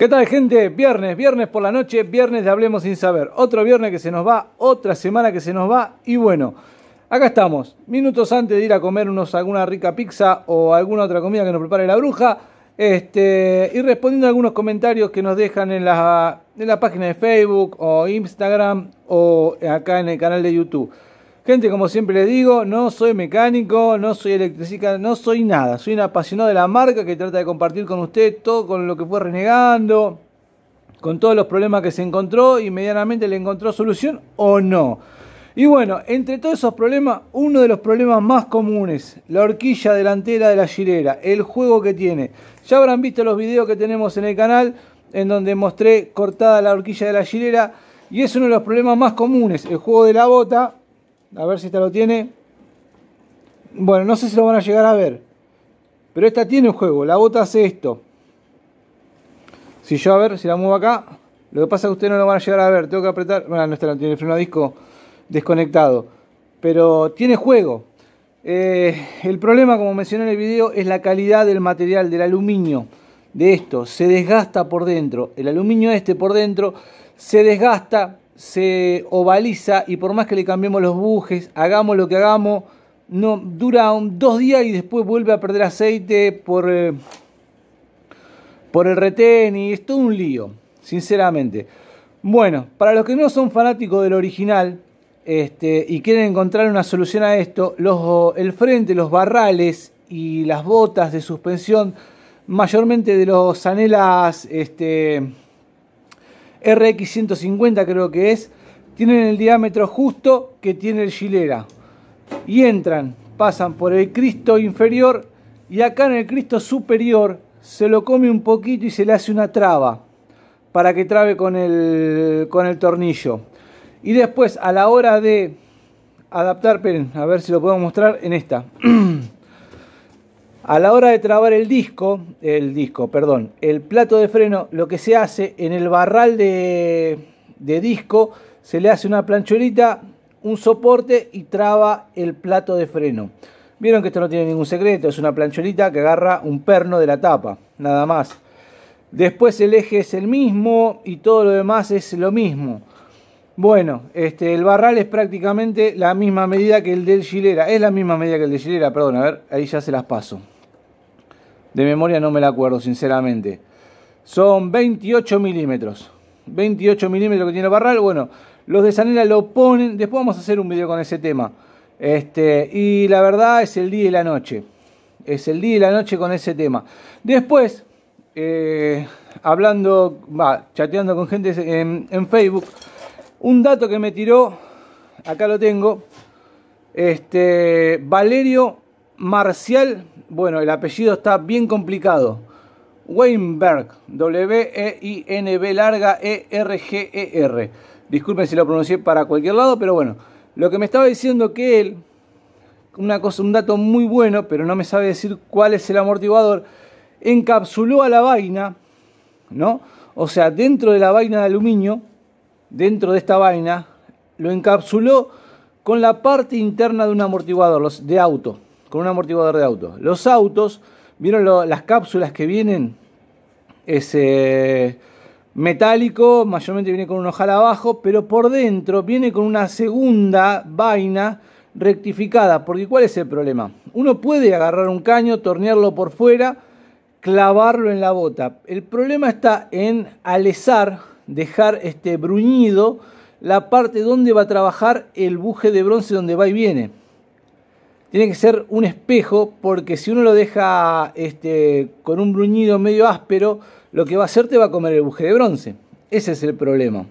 ¿Qué tal gente? Viernes, viernes por la noche, viernes de Hablemos sin saber. Otro viernes que se nos va, otra semana que se nos va y bueno, acá estamos. Minutos antes de ir a comer alguna rica pizza o alguna otra comida que nos prepare la bruja. Este, y respondiendo a algunos comentarios que nos dejan en la, en la página de Facebook o Instagram o acá en el canal de YouTube. Gente, como siempre les digo, no soy mecánico, no soy electricista, no soy nada. Soy un apasionado de la marca que trata de compartir con usted todo con lo que fue renegando, con todos los problemas que se encontró y medianamente le encontró solución o no. Y bueno, entre todos esos problemas, uno de los problemas más comunes, la horquilla delantera de la girera, el juego que tiene. Ya habrán visto los videos que tenemos en el canal, en donde mostré cortada la horquilla de la girera, y es uno de los problemas más comunes, el juego de la bota a ver si esta lo tiene. Bueno, no sé si lo van a llegar a ver. Pero esta tiene un juego. La bota hace esto. Si yo, a ver, si la muevo acá. Lo que pasa es que ustedes no lo van a llegar a ver. Tengo que apretar. Bueno, no está, no tiene el freno a disco desconectado. Pero tiene juego. Eh, el problema, como mencioné en el video, es la calidad del material, del aluminio. De esto. Se desgasta por dentro. El aluminio este por dentro se desgasta se ovaliza y por más que le cambiemos los bujes, hagamos lo que hagamos, no dura dos días y después vuelve a perder aceite por, eh, por el retén y es todo un lío, sinceramente. Bueno, para los que no son fanáticos del original este, y quieren encontrar una solución a esto, los, el frente, los barrales y las botas de suspensión, mayormente de los anelas este, RX150 creo que es, tienen el diámetro justo que tiene el Gilera. Y entran, pasan por el Cristo inferior y acá en el Cristo superior se lo come un poquito y se le hace una traba para que trabe con el, tornillo. Y después a la hora de adaptar, a ver si lo puedo mostrar en esta. A la hora de trabar el disco, el disco, perdón, el plato de freno, lo que se hace en el barral de, disco, se le hace una plancholita, un soporte y traba el plato de freno. Vieron que esto no tiene ningún secreto, es una plancholita que agarra un perno de la tapa, nada más. Después el eje es el mismo y todo lo demás es lo mismo. Bueno, este, el barral es prácticamente la misma medida que el del Gilera. Es la misma medida que el de Gilera, perdón, a ver, ahí ya se las paso. De memoria no me la acuerdo, sinceramente. Son 28 milímetros. 28 milímetros que tiene el barral. Bueno, los de Sanela lo ponen. Después vamos a hacer un video con ese tema. Este, y la verdad es el día y la noche. Es el día y la noche con ese tema. Después, eh, hablando, va, chateando con gente en Facebook un dato que me tiró, acá lo tengo, este, Valerio Marcial, bueno, el apellido está bien complicado. Weinberg, W-E-I-N-B larga E-R-G-E-R. E Disculpen si lo pronuncié para cualquier lado, pero bueno, lo que me estaba diciendo que él, una cosa, un dato muy bueno, pero no me sabe decir cuál es el amortiguador, encapsuló a la vaina, ¿no? O sea, dentro de la vaina de aluminio, dentro de esta vaina, lo encapsuló con la parte interna de un amortiguador de auto, con un amortiguador de auto. Los autos, ¿vieron las cápsulas que vienen? ese eh, metálico, mayormente viene con un ojal abajo, pero por dentro viene con una segunda vaina rectificada, porque ¿cuál es el problema? Uno puede agarrar un caño, tornearlo por fuera, clavarlo en la bota. El problema está en alesar dejar este, bruñido la parte donde va a trabajar el buje de bronce donde va y viene. Tiene que ser un espejo porque si uno lo deja este, con un bruñido medio áspero, lo que va a hacer te va a comer el buje de bronce. Ese es el problema.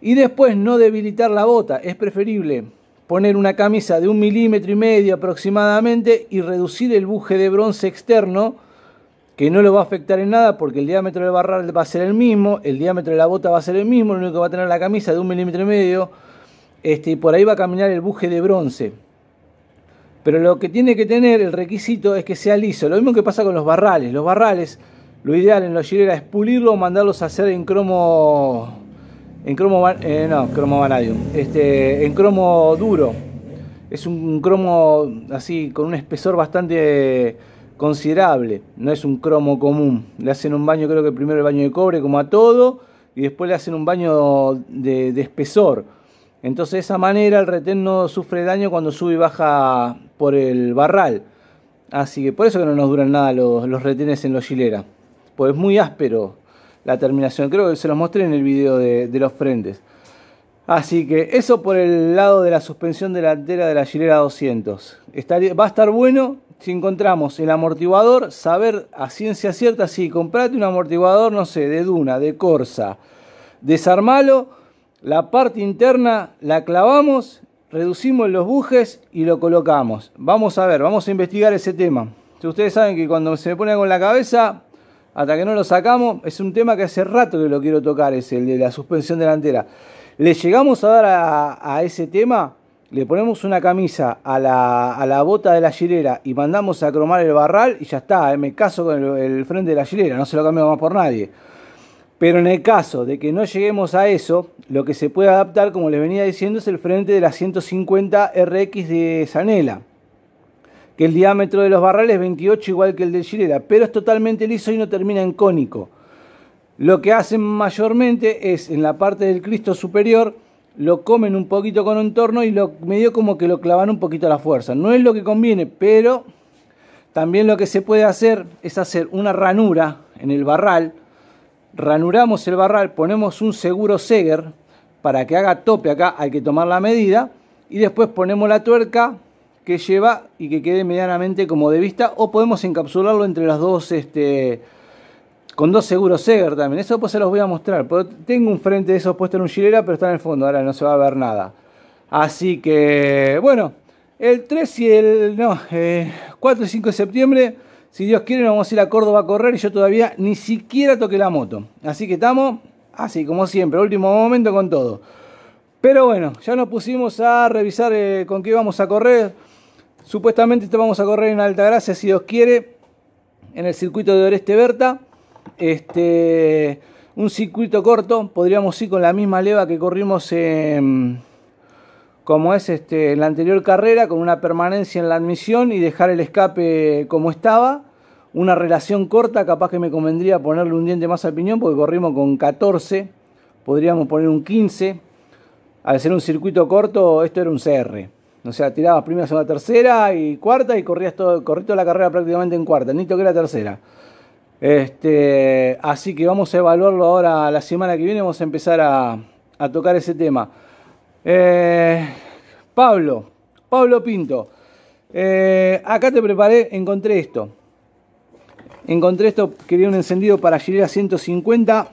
Y después no debilitar la bota. Es preferible poner una camisa de un milímetro y medio aproximadamente y reducir el buje de bronce externo que no lo va a afectar en nada porque el diámetro del barral va a ser el mismo, el diámetro de la bota va a ser el mismo, lo único que va a tener la camisa de un milímetro y medio, este, y por ahí va a caminar el buje de bronce. Pero lo que tiene que tener el requisito es que sea liso, lo mismo que pasa con los barrales, los barrales, lo ideal en los gireras es pulirlo o mandarlos a hacer en cromo, en cromo, eh, no, cromo vanadium, este, en cromo duro, es un cromo así con un espesor bastante considerable, no es un cromo común. Le hacen un baño, creo que primero el baño de cobre, como a todo, y después le hacen un baño de, espesor. Entonces, de esa manera el retén no sufre daño cuando sube y baja por el barral. Así que por eso que no nos duran nada los, retenes en los chilera, Pues es muy áspero la terminación. Creo que se los mostré en el video de, de los frentes. Así que eso por el lado de la suspensión delantera de la Gilera 200. va a estar bueno si encontramos el amortiguador, saber a ciencia cierta, si sí, comprate un amortiguador, no sé, de Duna, de Corsa, desarmalo, la parte interna la clavamos, reducimos los bujes y lo colocamos. Vamos a ver, vamos a investigar ese tema. ustedes saben que cuando se me pone con la cabeza, hasta que no lo sacamos, es un tema que hace rato que lo quiero tocar, es el de la suspensión delantera. Le llegamos a dar a, ese tema, le ponemos una camisa a la, a la, bota de la chilera y mandamos a cromar el barral y ya está, eh, me caso con el, frente de la chilera, no se lo más por nadie. Pero en el caso de que no lleguemos a eso, lo que se puede adaptar, como les venía diciendo, es el frente de la 150 RX de Sanela. Que el diámetro de los barrales es 28 igual que el de Chilera, pero es totalmente liso y no termina en cónico. Lo que hacen mayormente es en la parte del Cristo superior, lo comen un poquito con un torno y lo medio como que lo clavan un poquito a la fuerza. No es lo que conviene, pero también lo que se puede hacer es hacer una ranura en el barral. Ranuramos el barral, ponemos un seguro Seger para que haga tope acá, hay que tomar la medida y después ponemos la tuerca que lleva y que quede medianamente como de vista o podemos encapsularlo entre las dos este, con dos seguros Seger también. Eso pues se los voy a mostrar. Tengo un frente de esos puesto en un chilera, pero está en el fondo. Ahora no se va a ver nada. Así que, bueno, el 3 y el. No, eh, 4 y 5 de septiembre. Si Dios quiere, vamos a ir a Córdoba a correr. Y yo todavía ni siquiera toqué la moto. Así que estamos así, como siempre. Último momento con todo. Pero bueno, ya nos pusimos a revisar eh, con qué vamos a correr. Supuestamente vamos a correr en Altagracia, si Dios quiere, en el circuito de Oreste Berta. Este, un circuito corto, podríamos ir con la misma leva que corrimos en, como es este, en la anterior carrera, con una permanencia en la admisión y dejar el escape como estaba. Una relación corta, capaz que me convendría ponerle un diente más al piñón porque corrimos con 14, podríamos poner un 15. Al ser un circuito corto, esto era un CR. O sea, tirabas primera, segunda, tercera y cuarta y corrías todo, corrí toda la carrera prácticamente en cuarta, ni que la tercera. Este, así que vamos a evaluarlo ahora la semana que viene, vamos a empezar a, tocar ese tema. Eh, Pablo, Pablo Pinto, eh, acá te preparé, encontré esto. Encontré esto, quería un encendido para Gilera 150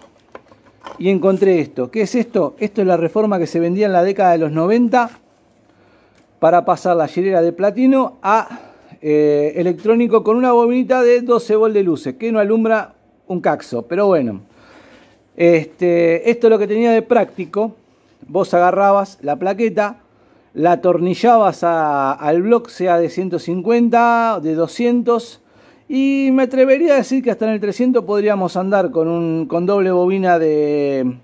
y encontré esto. ¿Qué es esto? Esto es la reforma que se vendía en la década de los 90 para pasar la Gilera de platino a eh, electrónico con una bobinita de 12 volt de luces, que no alumbra un caxo, pero bueno. Este, esto es lo que tenía de práctico. Vos agarrabas la plaqueta, la atornillabas al block, sea de 150, de 200, y me atrevería a decir que hasta en el 300 podríamos andar con, un, con doble bobina de,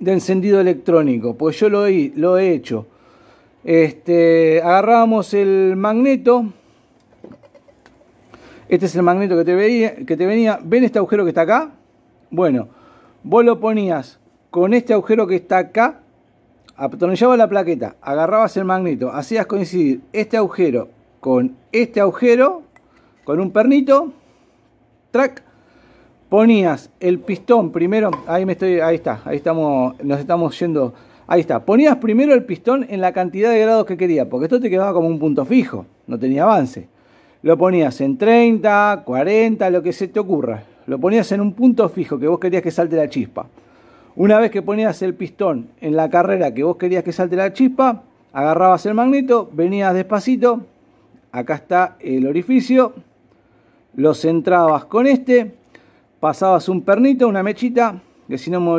encendido electrónico, pues yo lo he, lo he hecho. Este, agarrábamos el magneto, este es el magneto que te, veía, que te venía. ¿Ven este agujero que está acá? Bueno, vos lo ponías con este agujero que está acá, atornillabas la plaqueta, agarrabas el magneto, hacías coincidir este agujero con este agujero, con un pernito, track, ponías el pistón primero, ahí me estoy, ahí está, ahí estamos, nos estamos yendo, ahí está, ponías primero el pistón en la cantidad de grados que quería, porque esto te quedaba como un punto fijo, no tenía avance. Lo ponías en 30, 40, lo que se te ocurra. Lo ponías en un punto fijo que vos querías que salte la chispa. Una vez que ponías el pistón en la carrera que vos querías que salte la chispa, agarrabas el magneto, venías despacito, acá está el orificio, lo centrabas con este, pasabas un pernito, una mechita, que si no,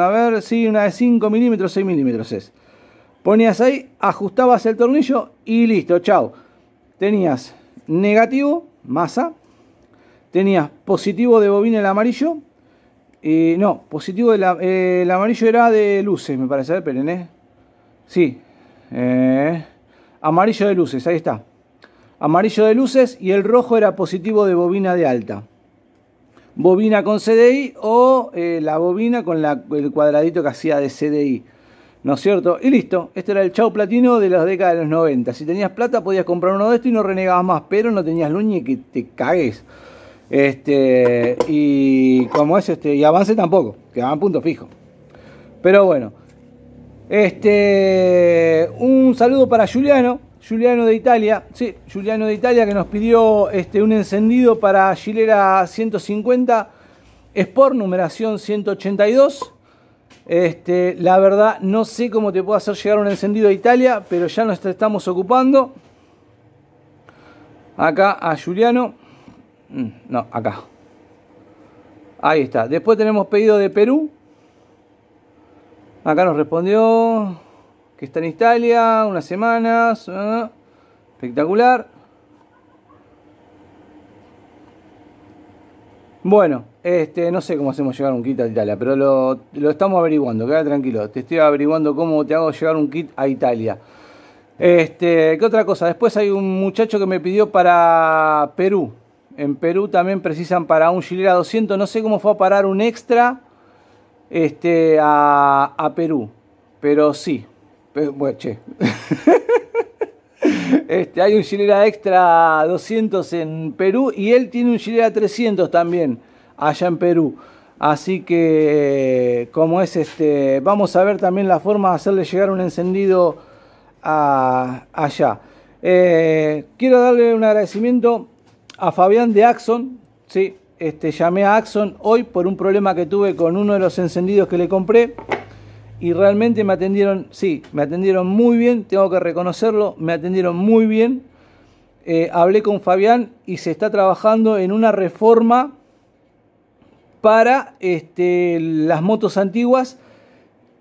a ver, sí, una de 5 milímetros, 6 milímetros es. Ponías ahí, ajustabas el tornillo y listo, chao. Tenías negativo, masa. tenía positivo de bobina el amarillo. y eh, no, positivo eh, el de amarillo era de luces, me parece. A ver, eh. Sí. amarillo de luces, ahí está. Amarillo de luces y el rojo era positivo de bobina de alta. Bobina con CDI o la bobina con el cuadradito que hacía de CDI. ¿No es cierto? Y listo, este era el chau platino de las décadas de los 90. Si tenías plata podías comprar uno de estos y no renegabas más, pero no tenías luña Y que te cagues. Este, y como es este, y avance tampoco, quedaban punto fijo. Pero bueno, este, un saludo para Juliano, Juliano de Italia, sí, Juliano de Italia que nos pidió este, un encendido para Gilera 150 Sport numeración 182 este, la verdad, no sé cómo te puedo hacer llegar un encendido a Italia, pero ya nos estamos ocupando. Acá a Juliano. Mm, no, acá. Ahí está. Después tenemos pedido de Perú. Acá nos respondió que está en Italia, unas semanas. Ah, espectacular. Bueno, este, no sé cómo hacemos llegar un kit a Italia, pero lo, estamos averiguando, queda tranquilo. Te estoy averiguando cómo te hago llegar un kit a Italia. Este, ¿qué otra cosa? Después hay un muchacho que me pidió para Perú. En Perú también precisan para un Gilera 200. No sé cómo fue a parar un extra este, a, a Perú, pero sí. bueno, che. Este, hay un Gilera Extra 200 en Perú y él tiene un Gilera 300 también allá en Perú. Así que, eh, como es este, vamos a ver también la forma de hacerle llegar un encendido a, allá. Eh, quiero darle un agradecimiento a Fabián de Axon. Sí, este, llamé a Axon hoy por un problema que tuve con uno de los encendidos que le compré y realmente me atendieron, sí, me atendieron muy bien, tengo que reconocerlo, me atendieron muy bien. Eh, hablé con Fabián y se está trabajando en una reforma para este, las motos antiguas,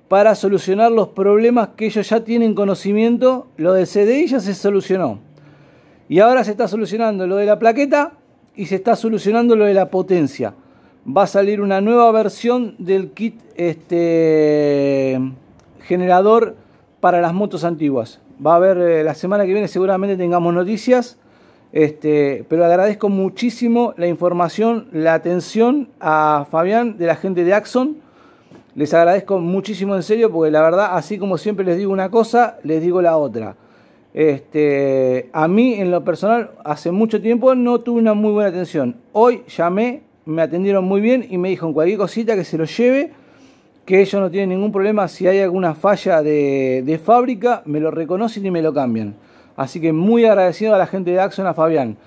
para solucionar los problemas que ellos ya tienen conocimiento. Lo del CDI ya se solucionó. Y ahora se está solucionando lo de la plaqueta y se está solucionando lo de la potencia va a salir una nueva versión del kit este, generador para las motos antiguas. Va a haber eh, la semana que viene seguramente tengamos noticias. Este, pero agradezco muchísimo la información, la atención a Fabián de la gente de Axon. Les agradezco muchísimo en serio porque la verdad, así como siempre les digo una cosa, les digo la otra. Este, a mí en lo personal hace mucho tiempo no tuve una muy buena atención. Hoy llamé me atendieron muy bien y me dijo cualquier cosita que se lo lleve, que ellos no tienen ningún problema, si hay alguna falla de, fábrica, me lo reconocen y me lo cambian. Así que muy agradecido a la gente de Axon, a Fabián.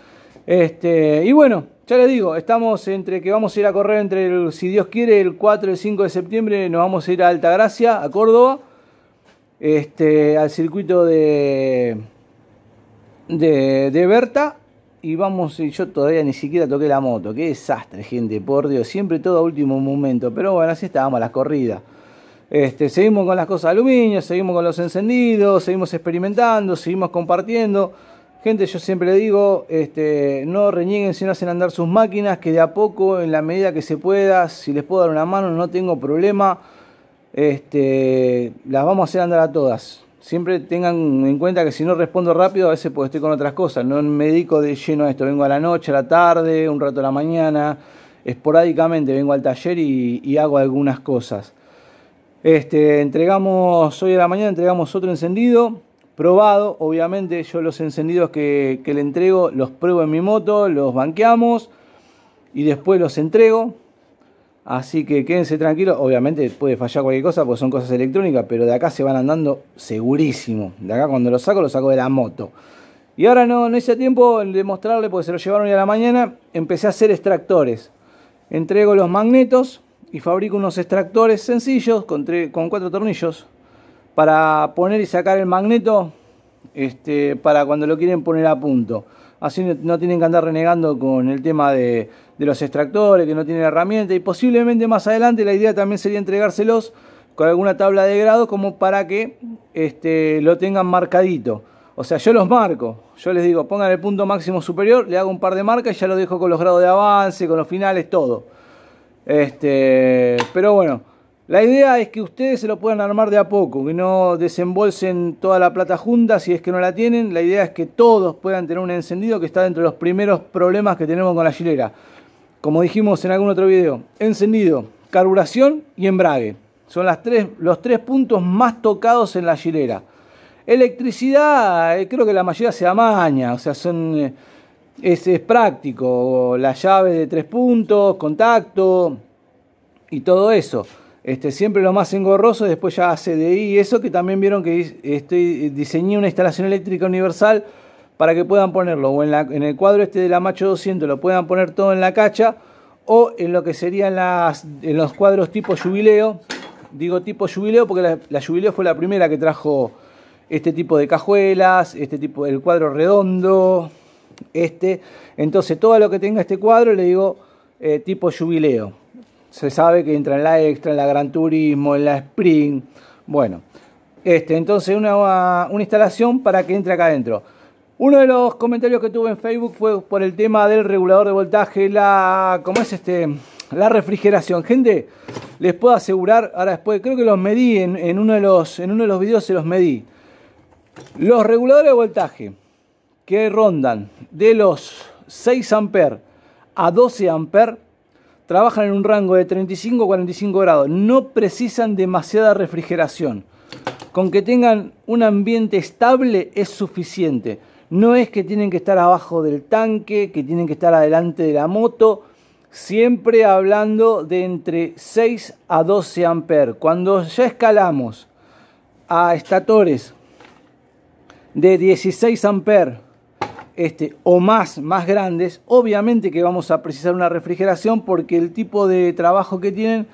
Este, y bueno, ya les digo, estamos entre que vamos a ir a correr entre, el, si Dios quiere, el 4 y el 5 de septiembre, nos vamos a ir a Altagracia, a Córdoba, este, al circuito de, de, de Berta y vamos, yo todavía ni siquiera toqué la moto. Qué desastre, gente, por Dios. Siempre todo a último momento. Pero bueno, así estábamos a las corridas. Este, seguimos con las cosas de aluminio, seguimos con los encendidos, seguimos experimentando, seguimos compartiendo. Gente, yo siempre le digo, este, no renieguen si no hacen andar sus máquinas, que de a poco, en la medida que se pueda, si les puedo dar una mano, no tengo problema. Este, las vamos a hacer andar a todas siempre tengan en cuenta que si no respondo rápido, a veces porque estoy con otras cosas, no me dedico de lleno a esto, vengo a la noche, a la tarde, un rato a la mañana, esporádicamente vengo al taller y, hago algunas cosas. Este, entregamos hoy a la mañana, entregamos otro encendido, probado, obviamente yo los encendidos que le entrego los pruebo en mi moto, los banqueamos y después los entrego Así que quédense tranquilos, obviamente puede fallar cualquier cosa porque son cosas electrónicas, pero de acá se van andando segurísimo. De acá cuando lo saco, lo saco de la moto. Y ahora no, no hice tiempo de mostrarle porque se lo llevaron hoy a la mañana. Empecé a hacer extractores. Entrego los magnetos y fabrico unos extractores sencillos con, cuatro tornillos para poner y sacar el magneto este, para cuando lo quieren poner a punto así no tienen que andar renegando con el tema de, los extractores, que no tienen herramienta y posiblemente más adelante la idea también sería entregárselos con alguna tabla de grado como para que este, lo tengan marcadito. O sea, yo los marco, yo les digo, pongan el punto máximo superior, le hago un par de marcas y ya lo dejo con los grados de avance, con los finales, todo. Este, pero bueno, la idea es que ustedes se lo puedan armar de a poco, que no desembolsen toda la plata junta si es que no la tienen. La idea es que todos puedan tener un encendido que está dentro de los primeros problemas que tenemos con la chilera. Como dijimos en algún otro video, encendido, carburación y embrague. Son las tres, los tres puntos más tocados en la chilera. Electricidad, eh, creo que la mayoría se amaña, o sea, son, eh, es práctico. La llave de tres puntos, contacto y todo eso. Este, siempre lo más engorroso, después ya CDI y eso, que también vieron que eh, diseñé una instalación eléctrica universal para que puedan ponerlo o en, el cuadro este de la Macho 200, lo puedan poner todo en la cacha o en lo que serían en los cuadros tipo jubileo. Digo tipo jubileo porque la, jubileo fue la primera que trajo este tipo de cajuelas, este tipo, el cuadro redondo, este. Entonces todo lo que tenga este cuadro le digo eh, tipo jubileo se sabe que entra en la Extra, en la Gran Turismo, en la Spring. Bueno, este, entonces una, instalación para que entre acá adentro. Uno de los comentarios que tuve en Facebook fue por el tema del regulador de voltaje, la. ¿Cómo es este? La refrigeración. Gente, les puedo asegurar, ahora después, creo que los medí en, en uno, de los, en uno de los videos, se los medí. Los reguladores de voltaje que rondan de los 6 amperes a 12 amperes trabajan en un rango de 35 a 45 grados, no precisan demasiada refrigeración. Con que tengan un ambiente estable es suficiente. No es que tienen que estar abajo del tanque, que tienen que estar adelante de la moto, siempre hablando de entre 6 a 12 amperes. Cuando ya escalamos a estatores de 16 amperes este, o más, más grandes, obviamente que vamos a precisar una refrigeración porque el tipo de trabajo que tienen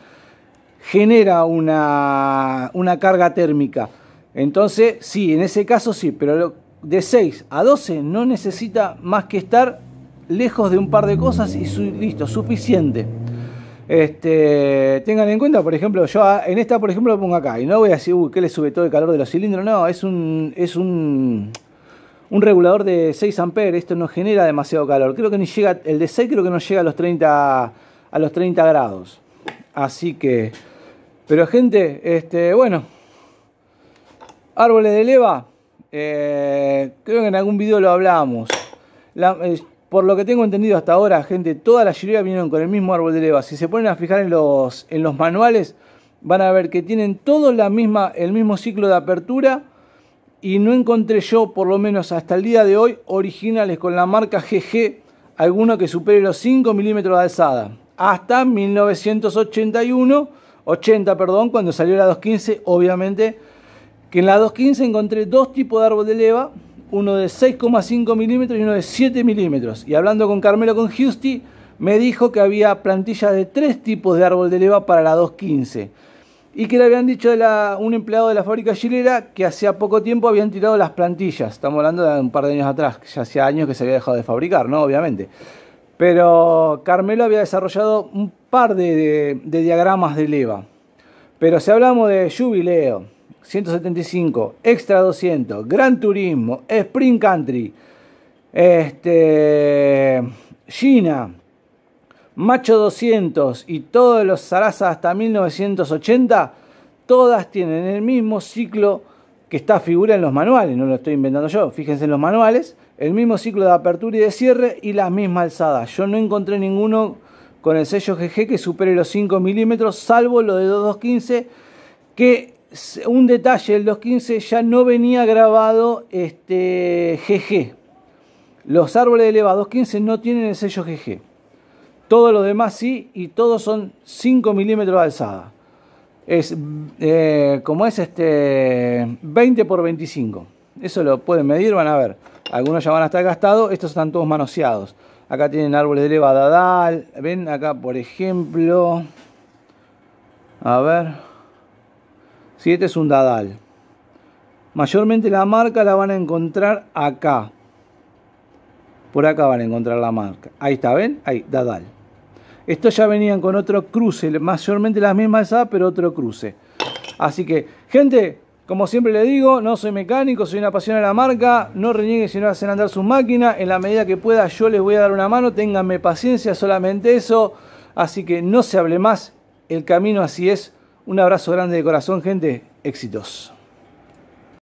genera una, una carga térmica. Entonces, sí, en ese caso sí, pero de 6 a 12 no necesita más que estar lejos de un par de cosas y listo, suficiente. Este, tengan en cuenta, por ejemplo, yo en esta, por ejemplo, lo pongo acá y no voy a decir, uy, que le sube todo el calor de los cilindros? No, es un, es un, un regulador de 6 amperes, esto no genera demasiado calor. Creo que ni llega, el de 6 creo que no llega a los 30, a los 30 grados. Así que, pero gente, este, bueno, árboles de leva, eh, creo que en algún video lo hablamos. Eh, por lo que tengo entendido hasta ahora, gente, todas las gileras vinieron con el mismo árbol de leva. Si se ponen a fijar en los, en los manuales, van a ver que tienen todo la misma, el mismo ciclo de apertura y no encontré yo, por lo menos hasta el día de hoy, originales con la marca GG, alguno que supere los 5 milímetros de alzada. Hasta 1981, 80, perdón, cuando salió la 215, obviamente, que en la 215 encontré dos tipos de árbol de leva, uno de 6,5 milímetros y uno de 7 milímetros. Y hablando con Carmelo con Houston, me dijo que había plantillas de tres tipos de árbol de leva para la 215 y que le habían dicho de un empleado de la fábrica chilera que hacía poco tiempo habían tirado las plantillas. Estamos hablando de un par de años atrás, ya hacía años que se había dejado de fabricar, ¿no? Obviamente. Pero Carmelo había desarrollado un par de, diagramas de leva. Pero si hablamos de jubileo, 175, extra 200, gran turismo, Spring country, este, China, Macho 200 y todos los Sarasa hasta 1980, todas tienen el mismo ciclo que está figura en los manuales, no lo estoy inventando yo, fíjense en los manuales, el mismo ciclo de apertura y de cierre y la misma alzada Yo no encontré ninguno con el sello GG que supere los 5 milímetros, salvo lo de 2215, que un detalle, el 215 ya no venía grabado este GG. Los árboles de leva 215 no tienen el sello GG. Todos los demás sí y todos son 5 milímetros de alzada. Es eh, como es este 20 por 25. Eso lo pueden medir, van a ver. Algunos ya van a estar gastados, estos están todos manoseados. Acá tienen árboles de dadal. Ven acá, por ejemplo. A ver. Si este es un dadal. Mayormente la marca la van a encontrar acá. Por acá van a encontrar la marca. Ahí está, ¿ven? Ahí, dadal. Estos ya venían con otro cruce, mayormente las mismas esa, pero otro cruce. Así que, gente, como siempre le digo, no soy mecánico, soy una pasión de la marca. No renieguen si no hacen andar sus máquinas. En la medida que pueda, yo les voy a dar una mano. Ténganme paciencia, solamente eso. Así que no se hable más. El camino así es. Un abrazo grande de corazón, gente. Éxitos.